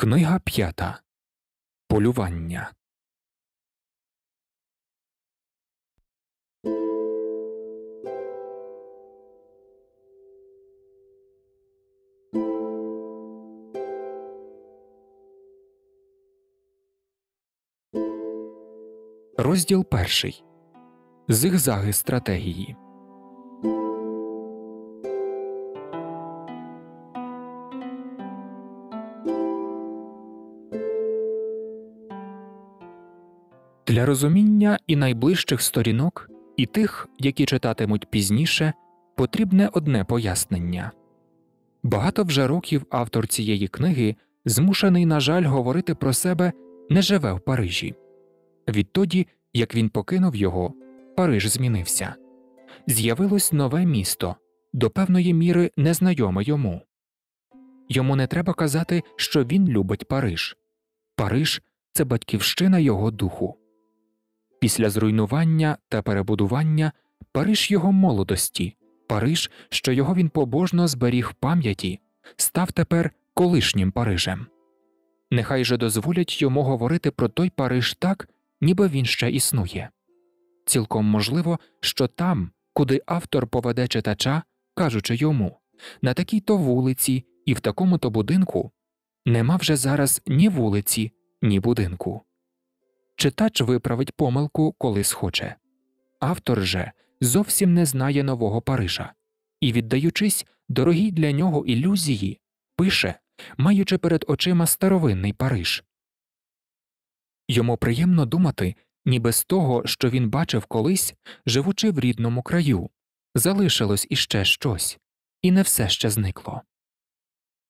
Книга п'ята Полювання. Розділ перший Зигзаги стратегії. Для розуміння і найближчих сторінок, і тих, які читатимуть пізніше, потрібне одне пояснення. Багато вже років автор цієї книги змушений, на жаль, говорити про себе не живе в Парижі. Відтоді, як він покинув його, Париж змінився. З'явилось нове місто, до певної міри незнайоме йому. Йому не треба казати, що він любить Париж. Париж це батьківщина його духу після зруйнування та перебудування Париж його молодості, Париж, що його він побожно зберіг в пам'яті, став тепер колишнім Парижем. Нехай же дозволять йому говорити про той Париж так, ніби він ще існує. Цілком можливо, що там, куди автор поведе читача, кажучи йому на такій то вулиці і в такому то будинку, нема вже зараз ні вулиці, ні будинку читач виправить помилку, коли схоче. Автор же зовсім не знає нового Парижа і, віддаючись дорогій для нього ілюзії, пише, маючи перед очима старовинний Париж. Йому приємно думати, ніби з того, що він бачив колись, живучи в рідному краю, залишилось іще щось, і не все ще зникло.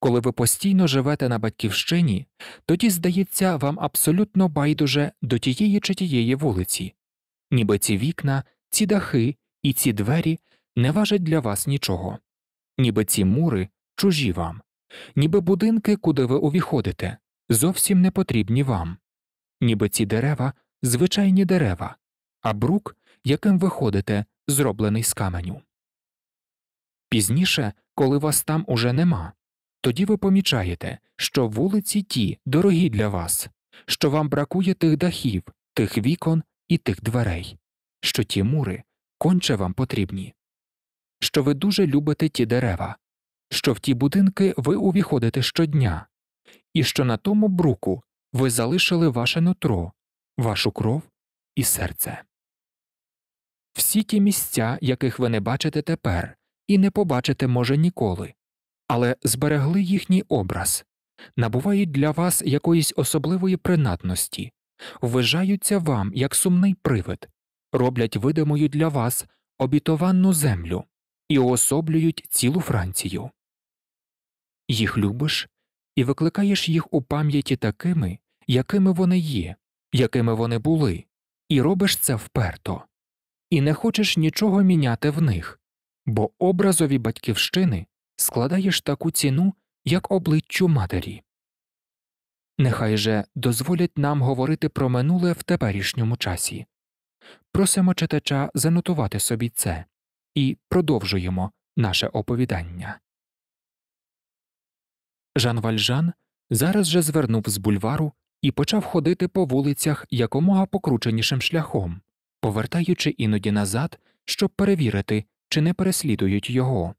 Коли ви постійно живете на батьківщині, тоді, здається, вам абсолютно байдуже до тієї чи тієї вулиці, ніби ці вікна, ці дахи і ці двері не важать для вас нічого, ніби ці мури чужі вам, ніби будинки, куди ви увіходите, зовсім не потрібні вам, ніби ці дерева звичайні дерева, а брук, яким ви ходите, зроблений з каменю. Пізніше, коли вас там уже нема. Тоді ви помічаєте, що вулиці ті дорогі для вас, що вам бракує тих дахів, тих вікон і тих дверей, що ті мури конче вам потрібні, що ви дуже любите ті дерева, що в ті будинки ви увіходите щодня, і що на тому бруку ви залишили ваше нутро, вашу кров і серце. Всі ті місця, яких ви не бачите тепер, і не побачите може ніколи але зберегли їхній образ, набувають для вас якоїсь особливої принадності, вважаються вам як сумний привид, роблять видимою для вас обітованну землю і уособлюють цілу Францію. Їх любиш і викликаєш їх у пам'яті такими, якими вони є, якими вони були, і робиш це вперто, і не хочеш нічого міняти в них, бо образові батьківщини складаєш таку ціну, як обличчю матері. Нехай же дозволять нам говорити про минуле в теперішньому часі. Просимо читача занотувати собі це і продовжуємо наше оповідання. Жан Вальжан зараз же звернув з бульвару і почав ходити по вулицях якомога покрученішим шляхом, повертаючи іноді назад, щоб перевірити, чи не переслідують його.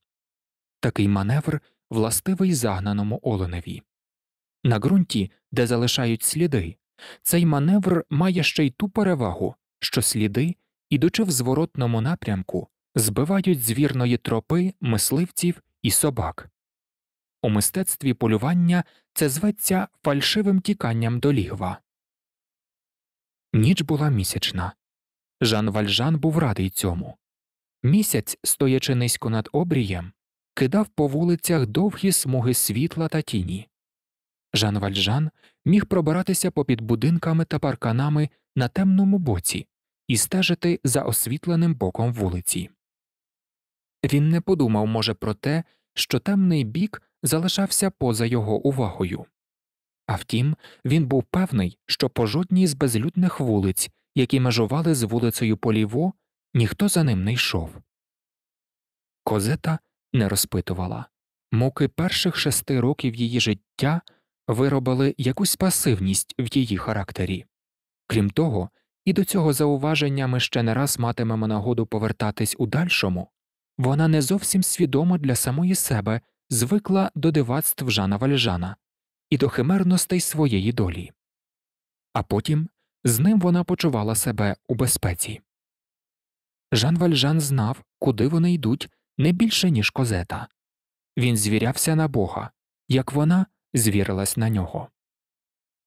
Такий маневр властивий загнаному оленеві. На ґрунті, де залишають сліди, цей маневр має ще й ту перевагу, що сліди, ідучи в зворотному напрямку, збивають звірної тропи мисливців і собак. У мистецтві полювання це зветься фальшивим тіканням до лігва. Ніч була місячна. Жан Вальжан був радий цьому. Місяць, стоячи низько над обрієм, кидав по вулицях довгі смуги світла та тіні. Жан Вальжан міг пробиратися попід будинками та парканами на темному боці і стежити за освітленим боком вулиці. Він не подумав, може, про те, що темний бік залишався поза його увагою. А втім, він був певний, що по жодній з безлюдних вулиць, які межували з вулицею Поліво, ніхто за ним не йшов. Козета не розпитувала. Муки перших шести років її життя виробили якусь пасивність в її характері. Крім того, і до цього зауваження ми ще не раз матимемо нагоду повертатись у дальшому, вона не зовсім свідомо для самої себе звикла до дивацтв Жана Вальжана і до химерностей своєї долі. А потім з ним вона почувала себе у безпеці. Жан Вальжан знав, куди вони йдуть не більше, ніж козета. Він звірявся на Бога, як вона звірилась на нього.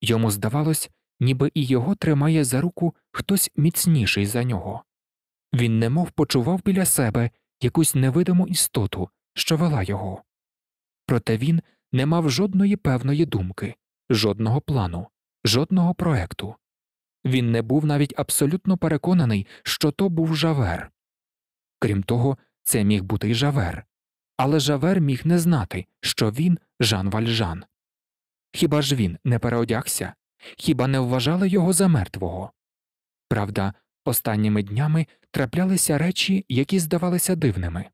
Йому здавалось, ніби і його тримає за руку хтось міцніший за нього. Він немов почував біля себе якусь невидиму істоту, що вела його. Проте він не мав жодної певної думки, жодного плану, жодного проекту. Він не був навіть абсолютно переконаний, що то був жавер. Крім того, це міг бути й Жавер, але Жавер міг не знати, що він Жан Вальжан. Хіба ж він не переодягся, хіба не вважали його за мертвого? Правда, останніми днями траплялися речі, які здавалися дивними.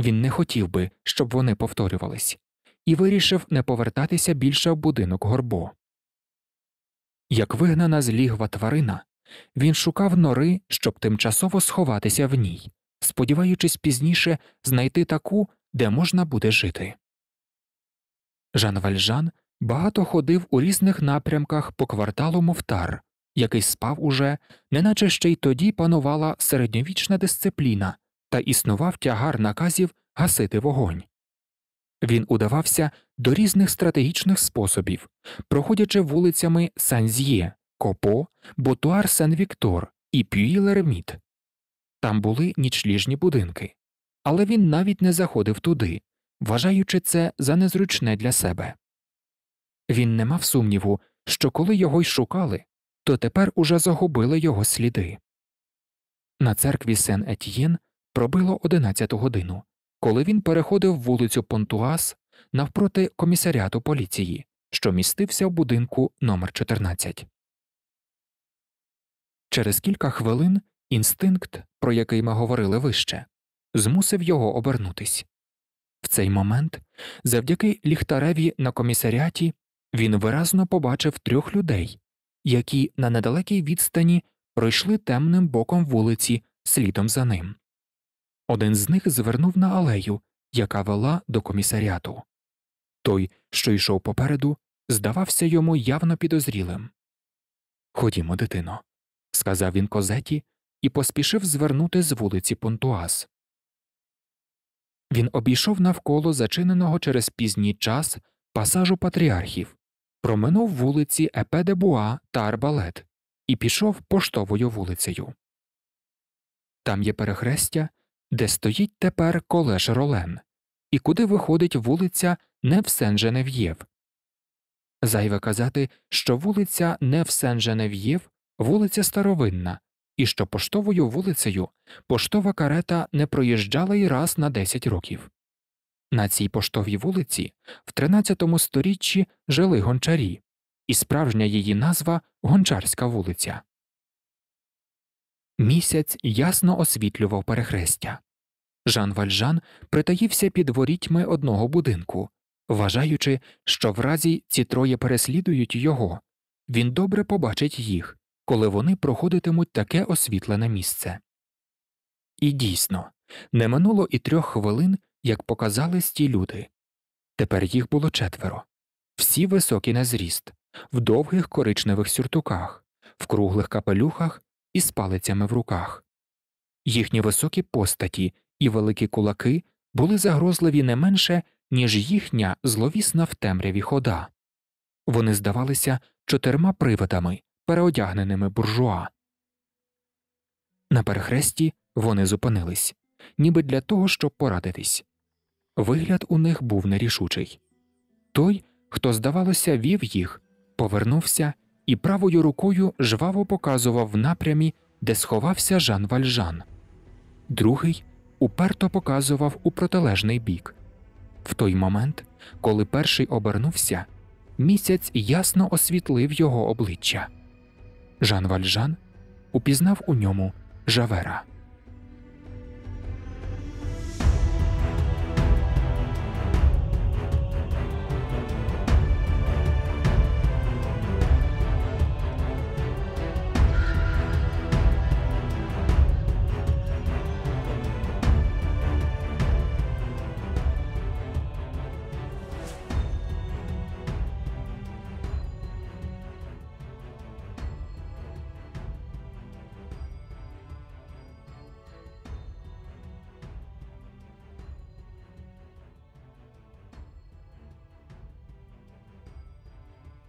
Він не хотів би, щоб вони повторювались, і вирішив не повертатися більше в будинок горбо. Як вигнана з лігва тварина, він шукав нори, щоб тимчасово сховатися в ній, сподіваючись пізніше знайти таку, де можна буде жити. Жан Вальжан багато ходив у різних напрямках по кварталу Мовтар, який спав уже, неначе ще й тоді панувала середньовічна дисципліна та існував тягар наказів гасити вогонь. Він удавався до різних стратегічних способів, проходячи вулицями Санзьє, Копо, Ботуар Сен Віктор і Пюїлерміт, там були нічліжні будинки, але він навіть не заходив туди, вважаючи це за незручне для себе. Він не мав сумніву, що коли його й шукали, то тепер уже загубили його сліди. На церкві Сен Етьєн пробило 11 годину, коли він переходив вулицю Понтуас навпроти комісаріату поліції, що містився в будинку номер 14 Через кілька хвилин Інстинкт, про який ми говорили вище, змусив його обернутись. В цей момент, завдяки ліхтареві на комісаріаті, він виразно побачив трьох людей, які на недалекій відстані пройшли темним боком вулиці слідом за ним. Один з них звернув на алею, яка вела до комісаріату. Той, що йшов попереду, здавався йому явно підозрілим. Ходімо, дитино, сказав він козеті, і поспішив звернути з вулиці Понтуас. Він обійшов навколо зачиненого через пізній час пасажу патріархів, проминув вулиці Епедебуа та Арбалет і пішов поштовою вулицею. Там є перехрестя, де стоїть тепер колеш Ролен, і куди виходить вулиця Невсенженев'єв. Зайве казати, що вулиця Невсенженев'єв – вулиця Старовинна, і що поштовою вулицею поштова карета не проїжджала й раз на 10 років. На цій поштовій вулиці в 13 сторіччі жили гончарі, і справжня її назва гончарська вулиця. Місяць ясно освітлював перехрестя. Жан Вальжан притаївся під ворітьми одного будинку, вважаючи, що в разі ці троє переслідують його, він добре побачить їх коли вони проходитимуть таке освітлене місце. І дійсно, не минуло і трьох хвилин, як показались ті люди. Тепер їх було четверо всі високі на зріст, в довгих коричневих сюртуках, в круглих капелюхах і з палицями в руках. Їхні високі постаті і великі кулаки були загрозливі не менше, ніж їхня зловісна в темряві хода. Вони здавалися чотирма привидами, переодягненими буржуа. На перехресті вони зупинились, ніби для того, щоб порадитись. Вигляд у них був нерішучий. Той, хто, здавалося, вів їх, повернувся і правою рукою жваво показував в напрямі, де сховався Жан Вальжан. Другий уперто показував у протилежний бік. В той момент, коли перший обернувся, місяць ясно освітлив його обличчя. Жан Вальжан упізнав у ньому Жавера.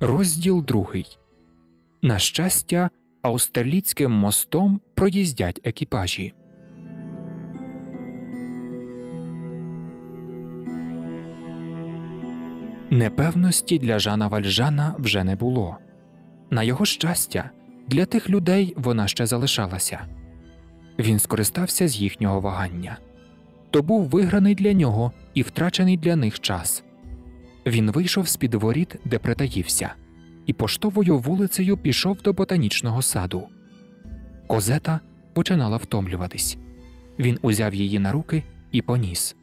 Розділ другий. На щастя, Аустерліцьким мостом проїздять екіпажі. Непевності для Жана Вальжана вже не було. На його щастя, для тих людей вона ще залишалася. Він скористався з їхнього вагання. То був виграний для нього і втрачений для них час. Він вийшов з під воріт, де притаївся, і поштовою вулицею пішов до ботанічного саду. Козета починала втомлюватись. Він узяв її на руки і поніс.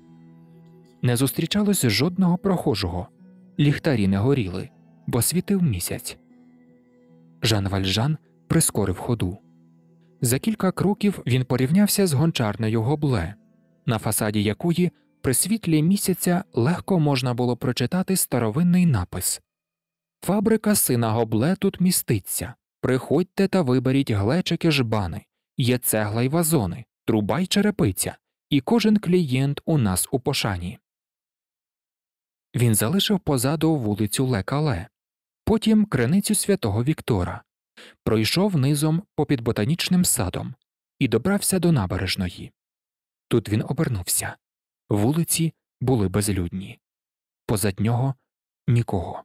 Не зустрічалось жодного прохожого, ліхтарі не горіли, бо світив місяць. Жан Вальжан прискорив ходу. За кілька кроків він порівнявся з гончарною гобле, на фасаді якої при світлі місяця легко можна було прочитати старовинний напис Фабрика сина Гобле тут міститься. Приходьте та виберіть глечики жбани, є цегла й вазони, труба й черепиця, і кожен клієнт у нас у пошані. Він залишив позаду вулицю Лекале, потім криницю святого Віктора, пройшов низом попід ботанічним садом і добрався до набережної. Тут він обернувся. Вулиці були безлюдні, позад нього нікого.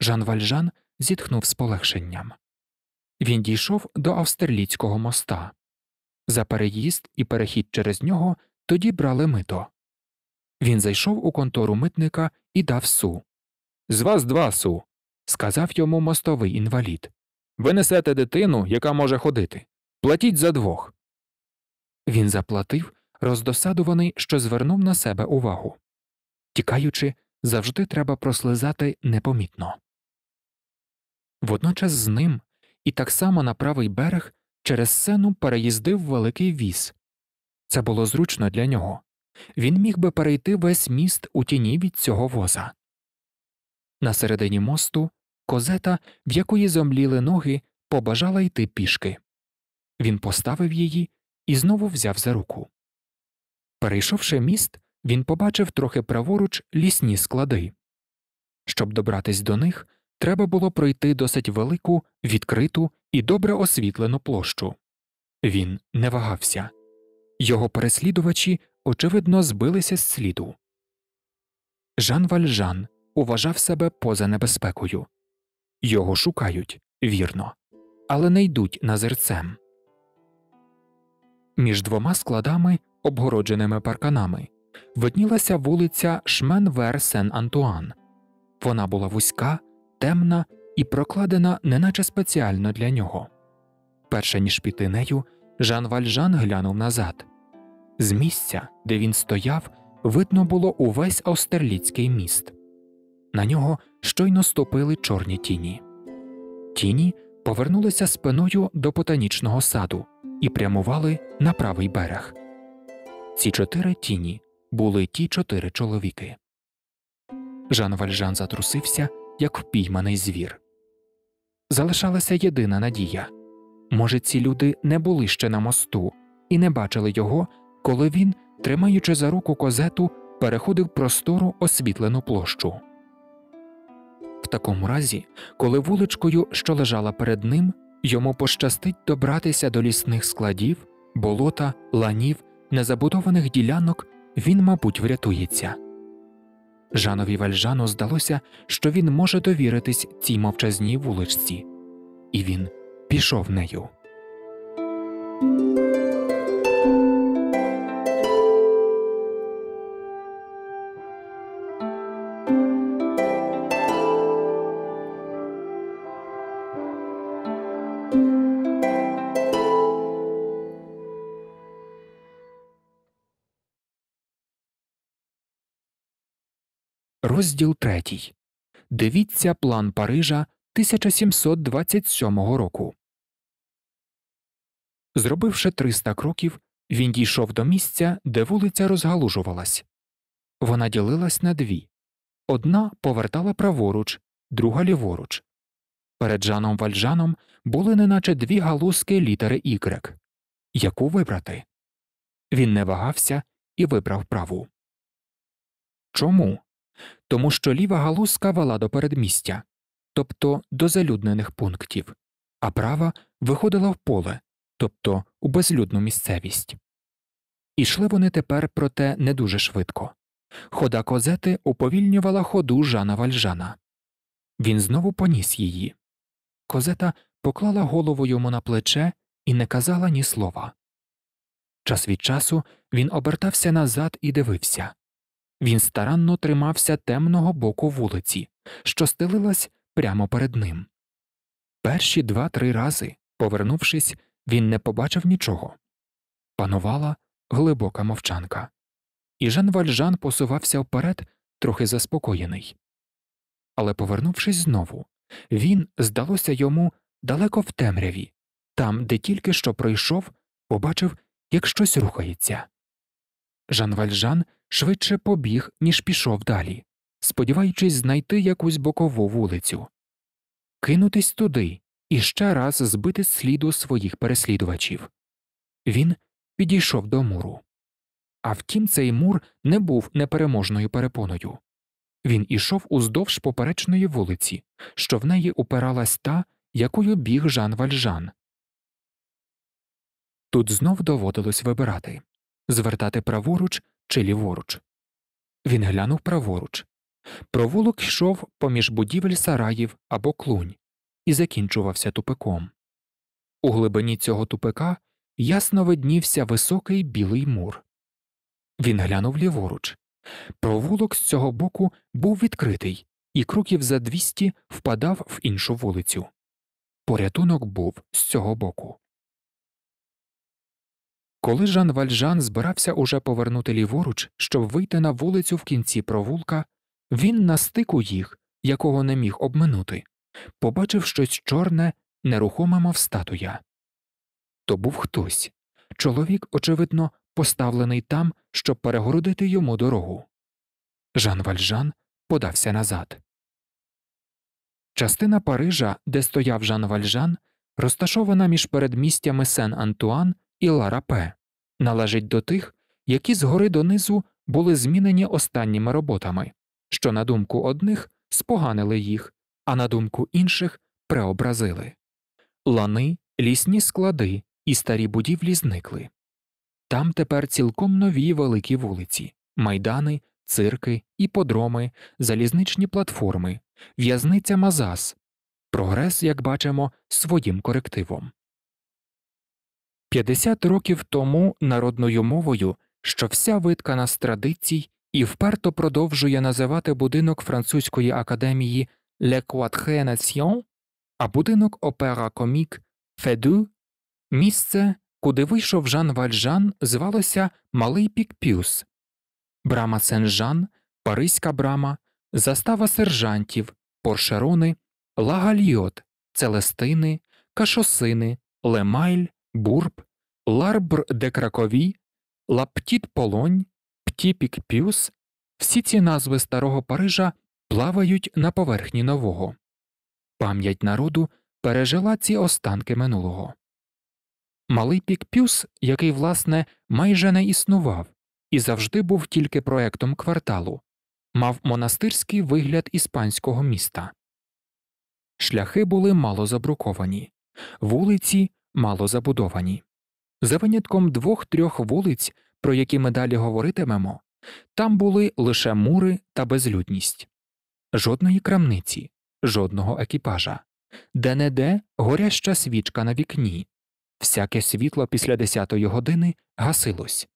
Жан Вальжан зітхнув з полегшенням. Він дійшов до австерліцького моста. За переїзд і перехід через нього тоді брали мито. Він зайшов у контору митника і дав су. З вас два су. сказав йому мостовий інвалід. Ви несете дитину, яка може ходити. Платіть за двох. Він заплатив роздосадуваний, що звернув на себе увагу. Тікаючи, завжди треба прослизати непомітно. Водночас з ним і так само на правий берег через сцену переїздив великий віз. Це було зручно для нього. Він міг би перейти весь міст у тіні від цього воза. На середині мосту козета, в якої зомліли ноги, побажала йти пішки. Він поставив її і знову взяв за руку. Перейшовши міст, він побачив трохи праворуч лісні склади. Щоб добратись до них, треба було пройти досить велику, відкриту і добре освітлену площу. Він не вагався, його переслідувачі, очевидно, збилися з сліду. Жан Вальжан уважав себе поза небезпекою його шукають вірно, але не йдуть назирцем. Між двома складами обгородженими парканами, виднілася вулиця Шменвер Сен Антуан. Вона була вузька, темна і прокладена неначе спеціально для нього. Перше ніж піти нею, Жан Вальжан глянув назад. З місця, де він стояв, видно було увесь Аустерліцький міст. На нього щойно ступили чорні тіні. Тіні повернулися спиною до ботанічного саду і прямували на правий берег. Ці чотири тіні були ті чотири чоловіки. Жан Вальжан затрусився, як впійманий звір. Залишалася єдина надія може, ці люди не були ще на мосту і не бачили його, коли він, тримаючи за руку козету, переходив простору освітлену площу. В такому разі, коли вуличкою, що лежала перед ним, йому пощастить добратися до лісних складів, болота, ланів незабудованих ділянок він, мабуть, врятується. Жанові Вальжану здалося, що він може довіритись цій мовчазній вуличці, і він пішов нею. Розділ 3. Дивіться план Парижа 1727 року. Зробивши 300 кроків, він дійшов до місця, де вулиця розгалужувалась. Вона ділилась на дві одна повертала праворуч, друга ліворуч. Перед Жаном Вальжаном були неначе дві галузки літери Y. Яку вибрати? Він не вагався і вибрав праву. Чому? тому що ліва галузка вела до передмістя, тобто до залюднених пунктів, а права виходила в поле, тобто у безлюдну місцевість. Ішли вони тепер, проте, не дуже швидко. Хода козети уповільнювала ходу Жана Вальжана. Він знову поніс її. Козета поклала голову йому на плече і не казала ні слова. Час від часу він обертався назад і дивився він старанно тримався темного боку вулиці, що стелилась прямо перед ним. Перші два-три рази, повернувшись, він не побачив нічого. Панувала глибока мовчанка. І Жан Вальжан посувався вперед, трохи заспокоєний. Але, повернувшись знову, він здалося йому далеко в темряві, там, де тільки що пройшов, побачив, як щось рухається. Жан Вальжан швидше побіг, ніж пішов далі, сподіваючись знайти якусь бокову вулицю, кинутись туди і ще раз збити сліду своїх переслідувачів. Він підійшов до муру. А втім, цей мур не був непереможною перепоною. Він ішов уздовж поперечної вулиці, що в неї упиралась та, якою біг Жан Вальжан. Тут знов доводилось вибирати звертати праворуч чи ліворуч. Він глянув праворуч. Провулок йшов поміж будівель сараїв або клунь і закінчувався тупиком. У глибині цього тупика ясно виднівся високий білий мур. Він глянув ліворуч. Провулок з цього боку був відкритий, і кроків за двісті впадав в іншу вулицю. Порятунок був з цього боку. Коли Жан Вальжан збирався уже повернути ліворуч, щоб вийти на вулицю в кінці провулка, він на стику їх, якого не міг обминути, побачив щось чорне, нерухоме, мов статуя. То був хтось чоловік, очевидно, поставлений там, щоб перегородити йому дорогу. Жан Вальжан подався назад. Частина Парижа, де стояв Жан Вальжан, розташована між передмістями Сен Антуан і Лара П. належить до тих, які згори донизу були змінені останніми роботами, що, на думку одних, споганили їх, а на думку інших преобразили. Лани, лісні склади і старі будівлі зникли. Там тепер цілком нові великі вулиці, майдани, цирки, іподроми, залізничні платформи, в'язниця Мазас, прогрес, як бачимо, своїм корективом. 50 років тому народною мовою, що вся виткана з традицій і вперто продовжує називати будинок французької академії «Le Quatre Nations», а будинок опера комік Феду, місце, куди вийшов Жан Вальжан, звалося Малий Пікпюс, Брама Сен-Жан, Паризька брама, застава сержантів, Поршерони, Лагальйот, Целестини, Кашосини, Лемайль. Бурб, Ларбр де Кракові, Лаптіт Полонь, Птіпік Пюс всі ці назви старого Парижа плавають на поверхні нового. Пам'ять народу пережила ці останки минулого. Малий пік Пюс, який, власне, майже не існував і завжди був тільки проектом кварталу, мав монастирський вигляд іспанського міста. Шляхи були мало забруковані, вулиці Мало забудовані. За винятком двох-трьох вулиць, про які ми далі говоритимемо, там були лише мури та безлюдність, жодної крамниці, жодного екіпажа, де не де горяща свічка на вікні, всяке світло після десятої години гасилось.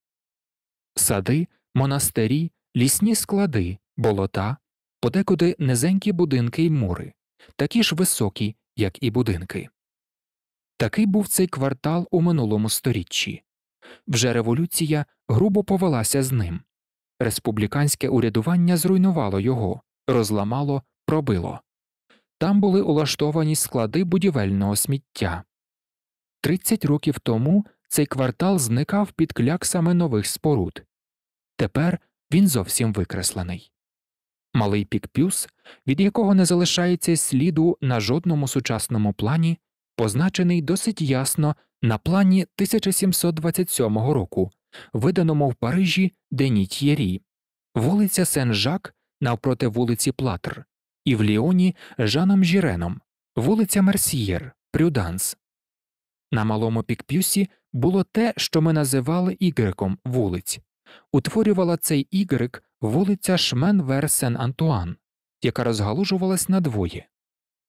Сади, монастирі, лісні склади, болота, подекуди низенькі будинки й мури, такі ж високі, як і будинки. Такий був цей квартал у минулому сторіччі. Вже революція грубо повелася з ним. Республіканське урядування зруйнувало його, розламало, пробило. Там були улаштовані склади будівельного сміття. Тридцять років тому цей квартал зникав під кляксами нових споруд. Тепер він зовсім викреслений. Малий пікпюс, від якого не залишається сліду на жодному сучасному плані, позначений досить ясно на плані 1727 року, виданому в Парижі Денітьєрі, вулиця Сен-Жак навпроти вулиці Платр, і в Ліоні Жаном Жіреном, вулиця Мерсієр, Прюданс. На малому пікпюсі було те, що ми називали ігриком вулиць, утворювала цей ігрик вулиця Шмен Вер Сен Антуан, яка розгалужувалась надвоє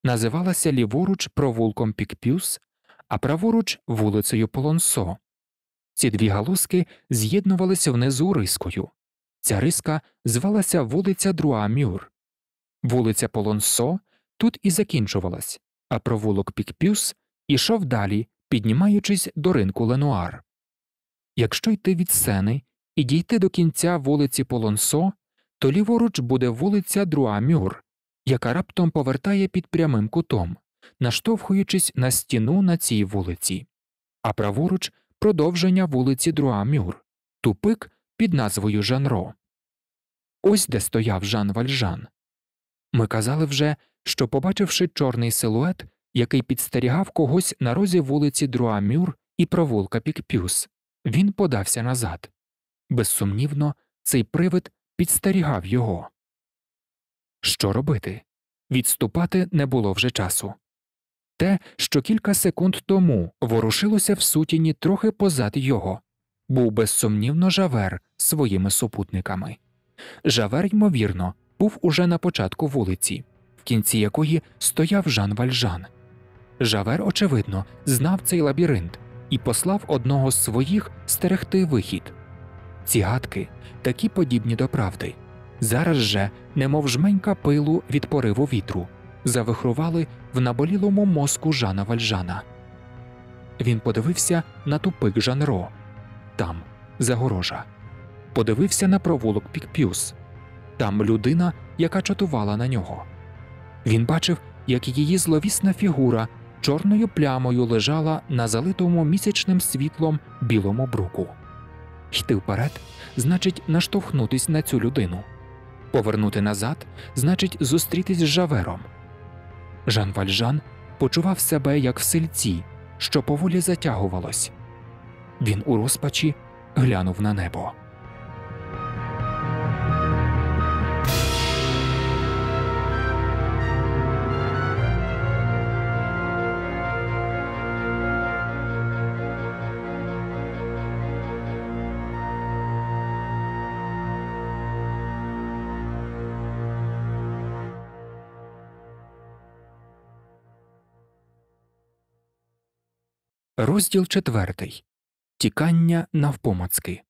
називалася ліворуч провулком Пікпюс, а праворуч вулицею Полонсо. Ці дві галузки з'єднувалися внизу рискою. Ця риска звалася вулиця Друамюр. Вулиця Полонсо тут і закінчувалась, а провулок Пікпюс ішов далі, піднімаючись до ринку Ленуар. Якщо йти від сени і дійти до кінця вулиці Полонсо, то ліворуч буде вулиця Друамюр, яка раптом повертає під прямим кутом, наштовхуючись на стіну на цій вулиці, а праворуч продовження вулиці Друамюр, тупик під назвою Жанро. Ось де стояв Жан Вальжан. Ми казали вже, що, побачивши чорний силует, який підстерігав когось на розі вулиці Друамюр і провулка Пікпюс, він подався назад. Безсумнівно, цей привид підстерігав його. Що робити? Відступати не було вже часу. Те, що кілька секунд тому ворушилося в сутіні трохи позад його, був безсумнівно жавер своїми супутниками. Жавер, ймовірно, був уже на початку вулиці, в кінці якої стояв Жан Вальжан. Жавер, очевидно, знав цей лабіринт і послав одного з своїх стерегти вихід. Ці гадки такі подібні до правди. Зараз же, немов жменька пилу від пориву вітру, завихрували в наболілому мозку Жана Вальжана. Він подивився на тупик Жанро там загорожа, подивився на провулок Пікпюс, там людина, яка чатувала на нього. Він бачив, як її зловісна фігура чорною плямою лежала на залитому місячним світлом білому бруку. Йти вперед значить наштовхнутись на цю людину. Повернути назад значить зустрітись з Жавером. Жан Вальжан почував себе як в сельці, що поволі затягувалось. Він у розпачі глянув на небо. Розділ четвертий Тікання навпомацки.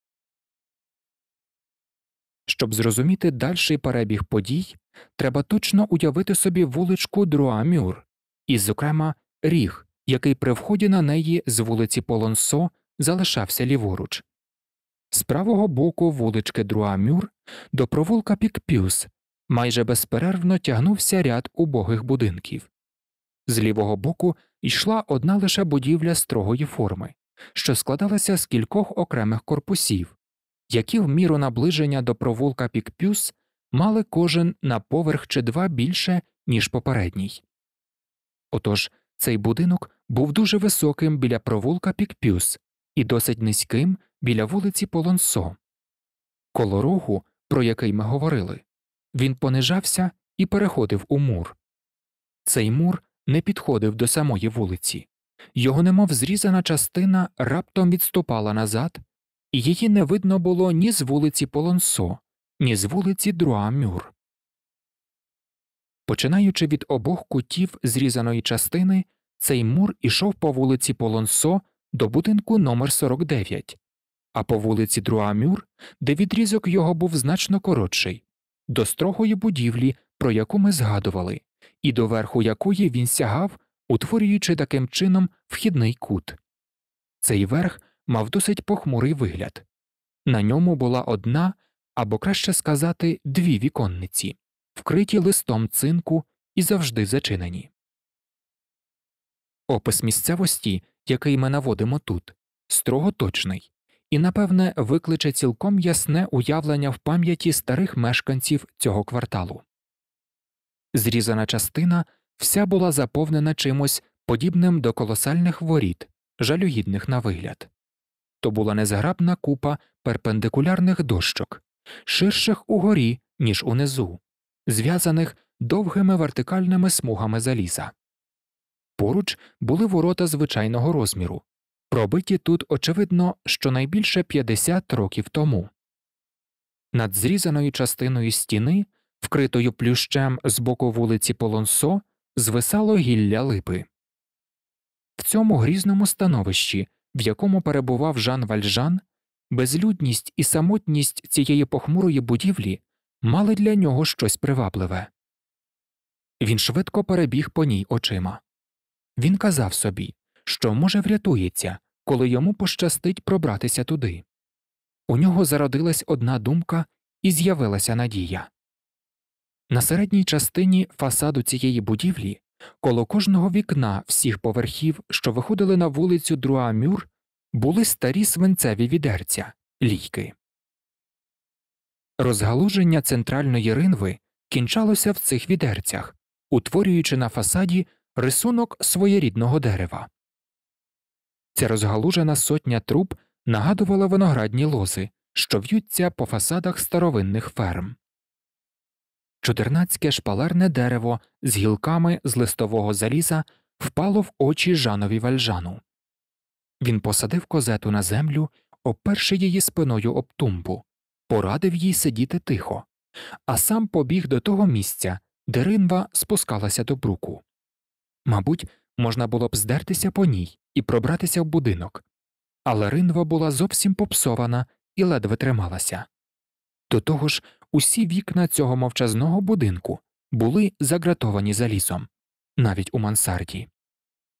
Щоб зрозуміти дальший перебіг подій, треба точно уявити собі вуличку Друамюр, і, зокрема, ріг, який при вході на неї з вулиці Полонсо залишався ліворуч. З правого боку вулички Друамюр до провулка Пікпюс майже безперервно тягнувся ряд убогих будинків. З лівого боку йшла одна лише будівля строгої форми, що складалася з кількох окремих корпусів, які в міру наближення до провулка Пікпюс мали кожен на поверх чи два більше, ніж попередній. Отож цей будинок був дуже високим біля провулка Пікпюс і досить низьким біля вулиці Полонсо. Коло рогу, про який ми говорили, він понижався і переходив у мур. Цей мур не підходив до самої вулиці, його немов зрізана частина раптом відступала назад, і її не видно було ні з вулиці Полонсо, ні з вулиці Друамюр. Починаючи від обох кутів зрізаної частини, цей мур ішов по вулиці Полонсо до будинку номер 49 а по вулиці Друамюр, де відрізок його був значно коротший, до строгої будівлі, про яку ми згадували, і до верху якої він сягав, утворюючи таким чином вхідний кут. Цей верх мав досить похмурий вигляд. На ньому була одна, або краще сказати, дві віконниці, вкриті листом цинку і завжди зачинені. Опис місцевості, який ми наводимо тут, строго точний і, напевне, викличе цілком ясне уявлення в пам'яті старих мешканців цього кварталу. Зрізана частина вся була заповнена чимось подібним до колосальних воріт, жалюгідних на вигляд. То була незграбна купа перпендикулярних дощок, ширших угорі, ніж унизу, зв'язаних довгими вертикальними смугами заліза. Поруч були ворота звичайного розміру, пробиті тут, очевидно, щонайбільше 50 років тому. Над зрізаною частиною стіни вкритою плющем з боку вулиці Полонсо, звисало гілля липи. В цьому грізному становищі, в якому перебував Жан Вальжан, безлюдність і самотність цієї похмурої будівлі мали для нього щось привабливе. Він швидко перебіг по ній очима. Він казав собі, що, може, врятується, коли йому пощастить пробратися туди. У нього зародилась одна думка і з'явилася надія. На середній частині фасаду цієї будівлі коло кожного вікна всіх поверхів, що виходили на вулицю Друамюр, були старі свинцеві відерця лійки. Розгалуження центральної ринви кінчалося в цих відерцях, утворюючи на фасаді рисунок своєрідного дерева. Ця розгалужена сотня труб нагадувала виноградні лози, що в'ються по фасадах старовинних ферм чотирнацьке шпалерне дерево з гілками з листового заліза впало в очі Жанові вальжану. Він посадив козету на землю, оперши її спиною об тумбу, порадив їй сидіти тихо, а сам побіг до того місця, де ринва спускалася до бруку. Мабуть, можна було б здертися по ній і пробратися в будинок, але ринва була зовсім попсована і ледве трималася. До того ж, Усі вікна цього мовчазного будинку були загратовані залізом, навіть у мансарді.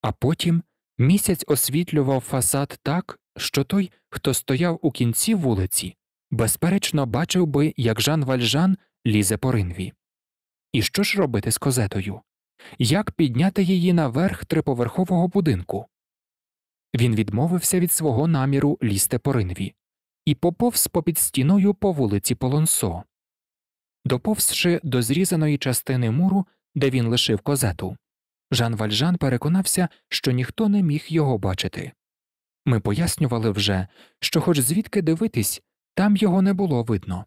А потім місяць освітлював фасад так, що той, хто стояв у кінці вулиці, безперечно бачив би, як Жан Вальжан лізе по ринві. І що ж робити з козетою? Як підняти її наверх триповерхового будинку? Він відмовився від свого наміру лізти по ринві і поповз попід стіною по вулиці Полонсо доповзши до зрізаної частини муру, де він лишив козету. Жан Вальжан переконався, що ніхто не міг його бачити. Ми пояснювали вже, що, хоч звідки дивитись, там його не було видно.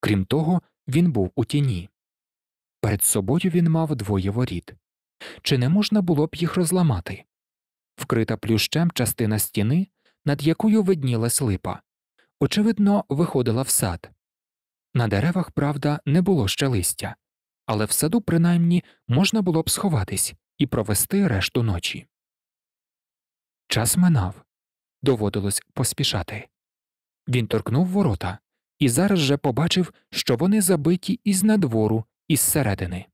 Крім того, він був у тіні. Перед собою він мав двоє воріт. Чи не можна було б їх розламати? Вкрита плющем частина стіни, над якою виднілась липа, очевидно, виходила в сад, на деревах, правда, не було ще листя, але в саду, принаймні, можна було б сховатись і провести решту ночі. Час минав, доводилось поспішати. Він торкнув ворота і зараз же побачив, що вони забиті із надвору, із середини.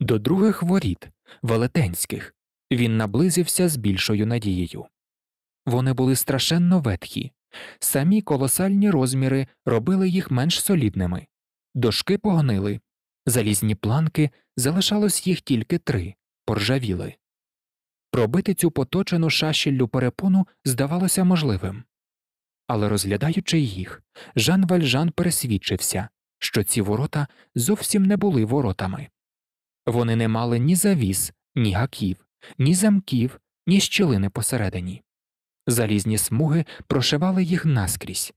До других воріт, велетенських, він наблизився з більшою надією. Вони були страшенно ветхі, Самі колосальні розміри робили їх менш солідними, дошки погнили, залізні планки залишалось їх тільки три, поржавіли. Пробити цю поточену шашіллю перепону здавалося можливим. Але розглядаючи їх, Жан Вальжан пересвідчився, що ці ворота зовсім не були воротами. Вони не мали ні завіс, ні гаків, ні замків, ні щілини посередині. Залізні смуги прошивали їх наскрізь.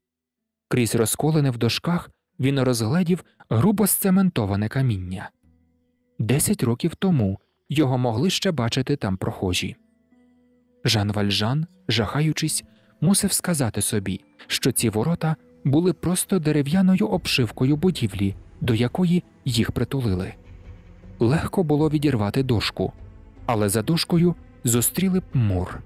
Крізь розколене в дошках він розгледів грубо сцементоване каміння. Десять років тому його могли ще бачити там прохожі. Жан Вальжан, жахаючись, мусив сказати собі, що ці ворота були просто дерев'яною обшивкою будівлі, до якої їх притулили. Легко було відірвати дошку, але за дошкою зустріли б мур.